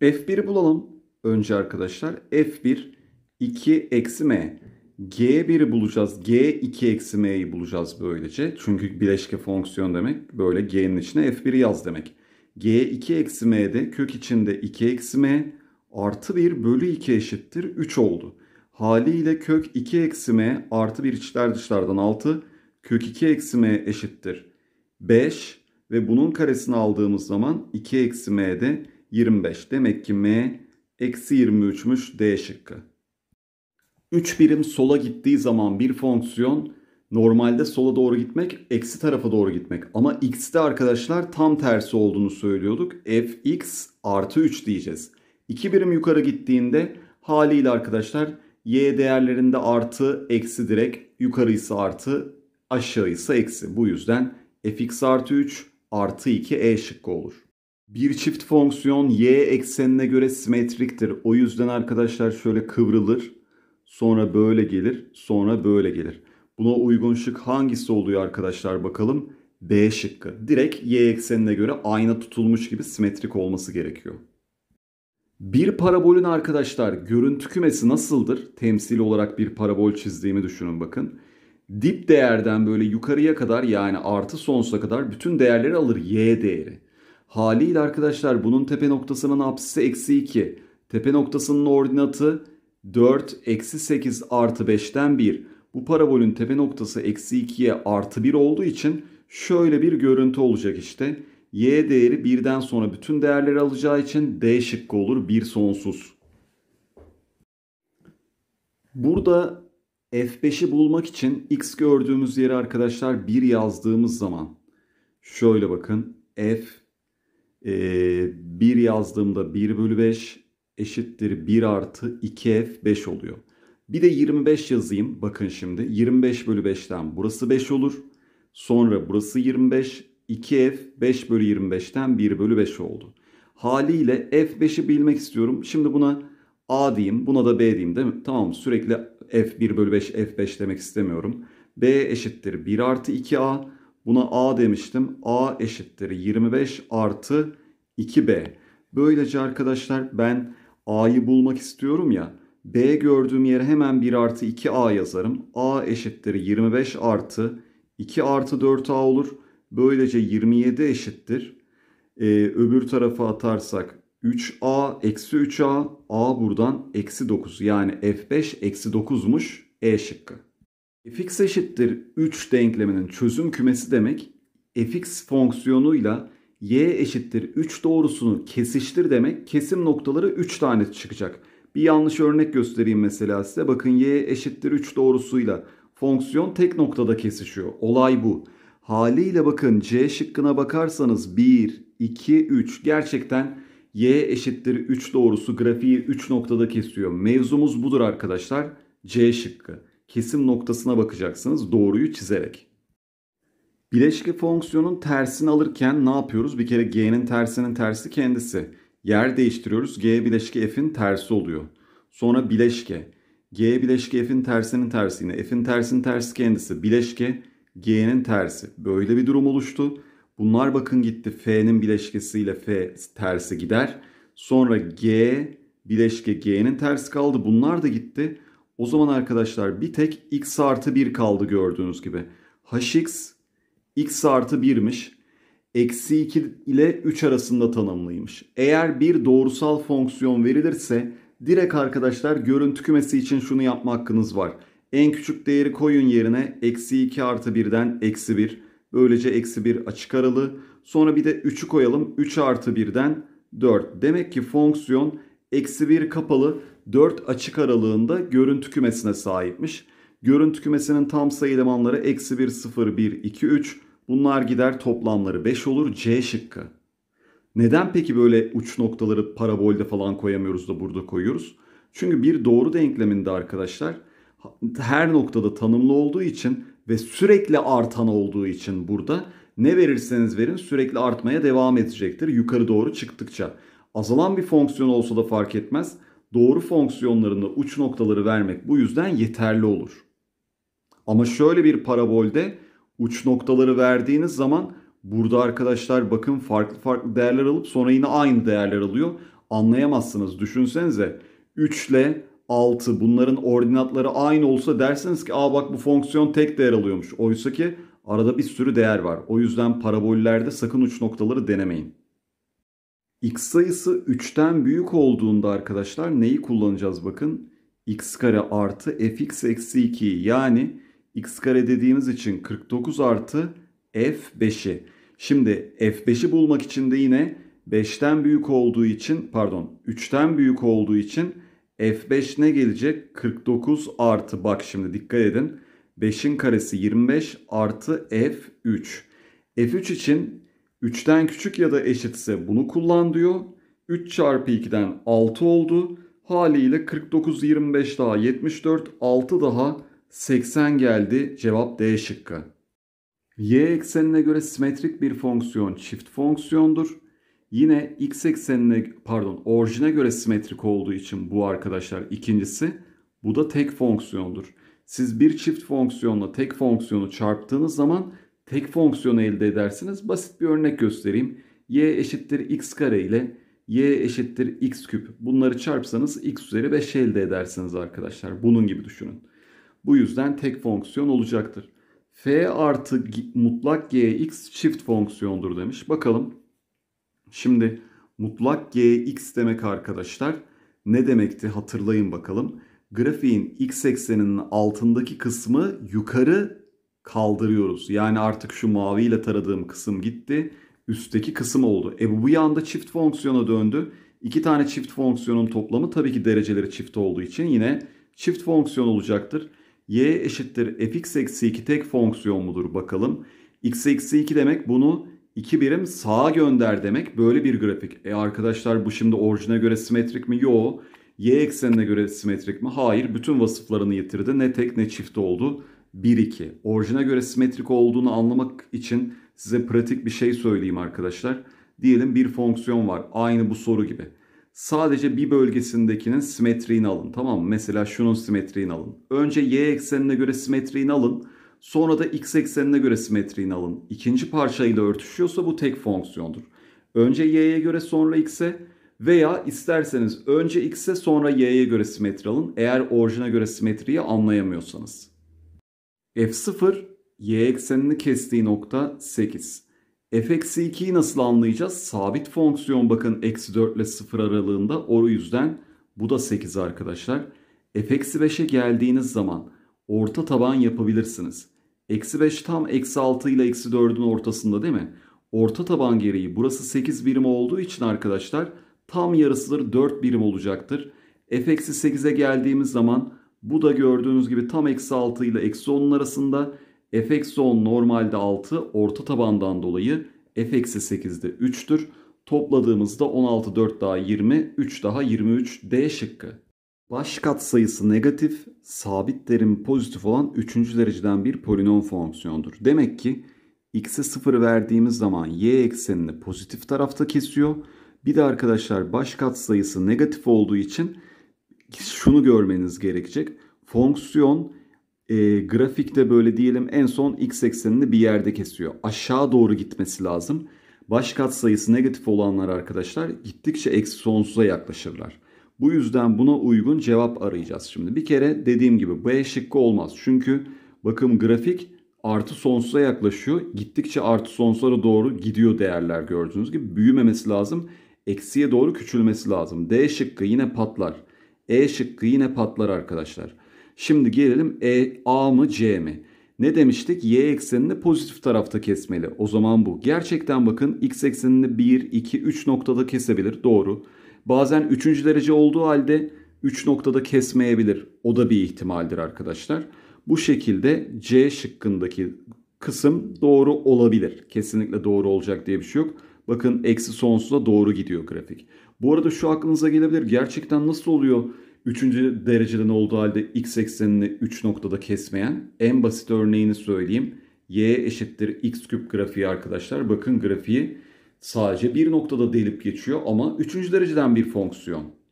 F1'i bulalım önce arkadaşlar. F1 2 eksi m. G1'i bulacağız. G2 eksi m'yi bulacağız böylece. Çünkü bileşke fonksiyon demek. Böyle G'nin içine F1'i yaz demek. G2 eksi m'de kök içinde 2 eksi m artı 1 bölü 2 eşittir 3 oldu. Haliyle kök 2 eksi m artı 1 içler dışlardan 6 kök 2 eksi m eşittir 5 ve bunun karesini aldığımız zaman 2 eksi m'de 25. Demek ki M eksi 23'müş D şıkkı. 3 birim sola gittiği zaman bir fonksiyon normalde sola doğru gitmek, eksi tarafa doğru gitmek. Ama x'te arkadaşlar tam tersi olduğunu söylüyorduk. fx artı 3 diyeceğiz. 2 birim yukarı gittiğinde haliyle arkadaşlar y değerlerinde artı, eksi direkt yukarıysa artı, aşağıysa eksi. Bu yüzden fx artı 3 artı 2 e şıkkı olur. Bir çift fonksiyon y eksenine göre simetriktir. O yüzden arkadaşlar şöyle kıvrılır. Sonra böyle gelir. Sonra böyle gelir. Buna uygun şık hangisi oluyor arkadaşlar bakalım. B şıkkı. Direkt y eksenine göre ayna tutulmuş gibi simetrik olması gerekiyor. Bir parabolün arkadaşlar görüntü kümesi nasıldır? Temsil olarak bir parabol çizdiğimi düşünün bakın. Dip değerden böyle yukarıya kadar yani artı sonsuza kadar bütün değerleri alır y değeri. Haliyle arkadaşlar bunun tepe noktasının apsisi eksi 2. Tepe noktasının ordinatı 4 eksi 8 artı 5'ten 1. Bu parabolün tepe noktası eksi 2'ye artı 1 olduğu için şöyle bir görüntü olacak işte. Y değeri 1'den sonra bütün değerleri alacağı için D şıkkı olur 1 sonsuz. Burada F5'i bulmak için X gördüğümüz yere arkadaşlar 1 yazdığımız zaman şöyle bakın F e, ee, 1 yazdığımda 1 bölü 5 eşittir 1 artı 2f 5 oluyor. Bir de 25 yazayım. Bakın şimdi 25 bölü 5'ten burası 5 olur. Sonra burası 25. 2f 5 bölü 25'ten 1 bölü 5 oldu. Haliyle f5'i bilmek istiyorum. Şimdi buna a diyeyim. Buna da b diyeyim değil mi? Tamam sürekli f1 bölü 5 f5 demek istemiyorum. b eşittir 1 artı 2a. Buna A demiştim. A eşittir 25 artı 2B. Böylece arkadaşlar ben A'yı bulmak istiyorum ya. B gördüğüm yere hemen 1 artı 2A yazarım. A eşittir 25 artı 2 artı 4A olur. Böylece 27 eşittir. Ee, öbür tarafa atarsak 3A eksi 3A. A buradan eksi 9. Yani F5 eksi 9'muş E şıkkı fx eşittir 3 denkleminin çözüm kümesi demek fx fonksiyonuyla y eşittir 3 doğrusunu kesiştir demek kesim noktaları 3 tane çıkacak. Bir yanlış örnek göstereyim mesela size. Bakın y eşittir 3 doğrusuyla fonksiyon tek noktada kesişiyor. Olay bu. Haliyle bakın c şıkkına bakarsanız 1, 2, 3 gerçekten y eşittir 3 doğrusu grafiği 3 noktada kesiyor. Mevzumuz budur arkadaşlar. C şıkkı kesim noktasına bakacaksınız doğruyu çizerek. Bileşke fonksiyonun tersini alırken ne yapıyoruz? Bir kere g'nin tersinin tersi kendisi. Yer değiştiriyoruz. g bileşke f'in tersi oluyor. Sonra bileşke. g bileşke f'in tersinin tersi yine. f'in tersinin tersi kendisi. Bileşke g'nin tersi. Böyle bir durum oluştu. Bunlar bakın gitti. f'nin bileşkesiyle f tersi gider. Sonra g bileşke g'nin tersi kaldı. Bunlar da gitti. O zaman arkadaşlar bir tek x artı 1 kaldı gördüğünüz gibi. hx x artı 1'miş. Eksi 2 ile 3 arasında tanımlıymış. Eğer bir doğrusal fonksiyon verilirse direkt arkadaşlar görüntü kümesi için şunu yapma hakkınız var. En küçük değeri koyun yerine eksi 2 artı 1'den eksi 1. Böylece eksi 1 açık aralı. Sonra bir de 3'ü koyalım. 3 artı 1'den 4. Demek ki fonksiyon eksi 1 kapalı 4 açık aralığında görüntü kümesine sahipmiş. Görüntü kümesinin tam sayı elemanları eksi 1, 0, 1, 2, 3. Bunlar gider toplamları 5 olur. C şıkkı. Neden peki böyle uç noktaları parabolde falan koyamıyoruz da burada koyuyoruz? Çünkü bir doğru denkleminde arkadaşlar her noktada tanımlı olduğu için ve sürekli artan olduğu için burada ne verirseniz verin sürekli artmaya devam edecektir yukarı doğru çıktıkça. Azalan bir fonksiyon olsa da fark etmez doğru fonksiyonlarına uç noktaları vermek bu yüzden yeterli olur. Ama şöyle bir parabolde uç noktaları verdiğiniz zaman burada arkadaşlar bakın farklı farklı değerler alıp sonra yine aynı değerler alıyor. Anlayamazsınız düşünsenize 3 ile 6 bunların ordinatları aynı olsa dersiniz ki aa bak bu fonksiyon tek değer alıyormuş. Oysa ki arada bir sürü değer var. O yüzden parabollerde sakın uç noktaları denemeyin x sayısı 3'ten büyük olduğunda arkadaşlar neyi kullanacağız bakın. x kare artı fx eksi 2 yani x kare dediğimiz için 49 artı f5'i. Şimdi f5'i bulmak için de yine 5'ten büyük olduğu için pardon 3'ten büyük olduğu için f5 ne gelecek? 49 artı bak şimdi dikkat edin. 5'in karesi 25 artı f3. f3 için 3'ten küçük ya da eşitse bunu kullan diyor. 3 çarpı 2'den 6 oldu. Haliyle 49, 25 daha 74, 6 daha 80 geldi. Cevap D şıkkı. Y eksenine göre simetrik bir fonksiyon çift fonksiyondur. Yine x eksenine pardon orijine göre simetrik olduğu için bu arkadaşlar ikincisi bu da tek fonksiyondur. Siz bir çift fonksiyonla tek fonksiyonu çarptığınız zaman tek fonksiyonu elde edersiniz. Basit bir örnek göstereyim. y eşittir x kare ile y eşittir x küp. Bunları çarpsanız x üzeri 5 elde edersiniz arkadaşlar. Bunun gibi düşünün. Bu yüzden tek fonksiyon olacaktır. f artı mutlak gx çift fonksiyondur demiş. Bakalım. Şimdi mutlak gx demek arkadaşlar ne demekti hatırlayın bakalım. Grafiğin x ekseninin altındaki kısmı yukarı kaldırıyoruz. Yani artık şu maviyle taradığım kısım gitti. Üstteki kısım oldu. E bu yanda çift fonksiyona döndü. İki tane çift fonksiyonun toplamı tabii ki dereceleri çift olduğu için yine çift fonksiyon olacaktır. y eşittir fx eksi 2 tek fonksiyon mudur bakalım. x eksi 2 demek bunu 2 birim sağa gönder demek. Böyle bir grafik. E arkadaşlar bu şimdi orijine göre simetrik mi? Yo. Y eksenine göre simetrik mi? Hayır. Bütün vasıflarını yitirdi. Ne tek ne çift oldu. 1-2. Orijine göre simetrik olduğunu anlamak için size pratik bir şey söyleyeyim arkadaşlar. Diyelim bir fonksiyon var. Aynı bu soru gibi. Sadece bir bölgesindekinin simetriğini alın. Tamam mı? Mesela şunun simetriğini alın. Önce y eksenine göre simetriğini alın. Sonra da x eksenine göre simetriğini alın. İkinci parçayla örtüşüyorsa bu tek fonksiyondur. Önce y'ye göre sonra x'e veya isterseniz önce x'e sonra y'ye göre simetri alın. Eğer orijine göre simetriyi anlayamıyorsanız. F0 y eksenini kestiği nokta 8. f-2'yi nasıl anlayacağız? Sabit fonksiyon bakın eksi 4 ile 0 aralığında o yüzden bu da 8 arkadaşlar. f-5'e geldiğiniz zaman orta taban yapabilirsiniz. Eksi 5 tam eksi 6 ile eksi 4'ün ortasında değil mi? Orta taban gereği burası 8 birim olduğu için arkadaşlar tam yarısıdır 4 birim olacaktır. f-8'e geldiğimiz zaman bu da gördüğünüz gibi tam eksi 6 ile eksi 10'un arasında. F eksi 10 normalde 6 orta tabandan dolayı F eksi 8 de 3'tür. Topladığımızda 16 4 daha 20 3 daha 23 D şıkkı. Baş katsayısı negatif, sabit terim pozitif olan 3. dereceden bir polinom fonksiyondur. Demek ki x'e 0 verdiğimiz zaman y eksenini pozitif tarafta kesiyor. Bir de arkadaşlar baş katsayısı negatif olduğu için şunu görmeniz gerekecek. Fonksiyon e, grafikte böyle diyelim en son x eksenini bir yerde kesiyor. Aşağı doğru gitmesi lazım. Baş sayısı negatif olanlar arkadaşlar gittikçe eksi sonsuza yaklaşırlar. Bu yüzden buna uygun cevap arayacağız şimdi. Bir kere dediğim gibi B şıkkı olmaz. Çünkü bakın grafik artı sonsuza yaklaşıyor. Gittikçe artı sonsuza doğru gidiyor değerler gördüğünüz gibi. Büyümemesi lazım. Eksiye doğru küçülmesi lazım. D şıkkı yine patlar. E şıkkı yine patlar arkadaşlar. Şimdi gelelim e, A mı C mi? Ne demiştik? Y eksenini pozitif tarafta kesmeli. O zaman bu. Gerçekten bakın x eksenini 1, 2, 3 noktada kesebilir. Doğru. Bazen 3. derece olduğu halde 3 noktada kesmeyebilir. O da bir ihtimaldir arkadaşlar. Bu şekilde C şıkkındaki kısım doğru olabilir. Kesinlikle doğru olacak diye bir şey yok. Bakın eksi sonsuza doğru gidiyor grafik. Bu arada şu aklınıza gelebilir. Gerçekten nasıl oluyor? Üçüncü dereceden olduğu halde x eksenini 3 noktada kesmeyen en basit örneğini söyleyeyim. y eşittir x küp grafiği arkadaşlar. Bakın grafiği sadece bir noktada delip geçiyor ama üçüncü dereceden bir fonksiyon.